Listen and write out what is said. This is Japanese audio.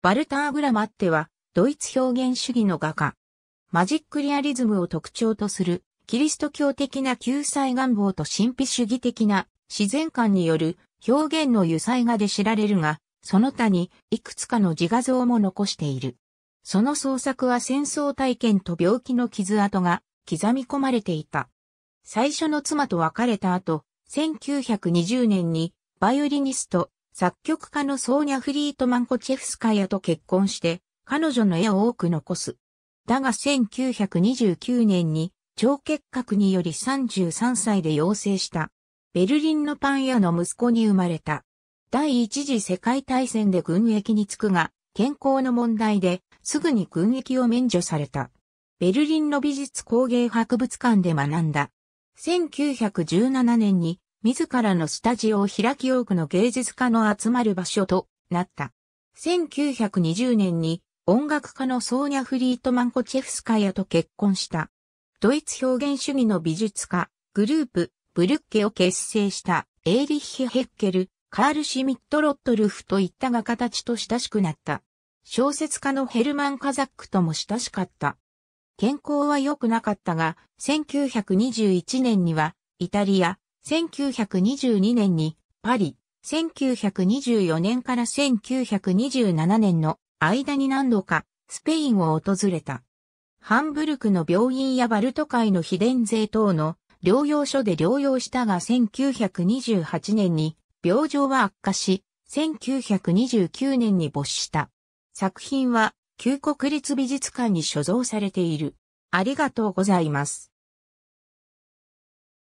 バルター・グラマッテは、ドイツ表現主義の画家。マジックリアリズムを特徴とする、キリスト教的な救済願望と神秘主義的な自然観による表現の油彩画で知られるが、その他にいくつかの自画像も残している。その創作は戦争体験と病気の傷跡が刻み込まれていた。最初の妻と別れた後、1920年にバイオリニスト、作曲家のソーニャ・フリートマンコチェフスカヤと結婚して、彼女の絵を多く残す。だが1929年に腸結核により33歳で養成した。ベルリンのパン屋の息子に生まれた。第一次世界大戦で軍役に就くが、健康の問題ですぐに軍役を免除された。ベルリンの美術工芸博物館で学んだ。1917年に自らのスタジオを開き多くの芸術家の集まる場所となった。1920年に音楽家のソーニャ・フリートマンコチェフスカヤと結婚した。ドイツ表現主義の美術家、グループ、ブルッケを結成したエーリッヒ・ヘッケル、カール・シミット・ロットルフといったが形と親しくなった。小説家のヘルマン・カザックとも親しかった。健康は良くなかったが、1921年には、イタリア、1922年にパリ、1924年から1927年の間に何度かスペインを訪れた。ハンブルクの病院やバルト海の秘伝税等の療養所で療養したが1928年に病状は悪化し、1929年に没した。作品は旧国立美術館に所蔵されている。ありがとうございます。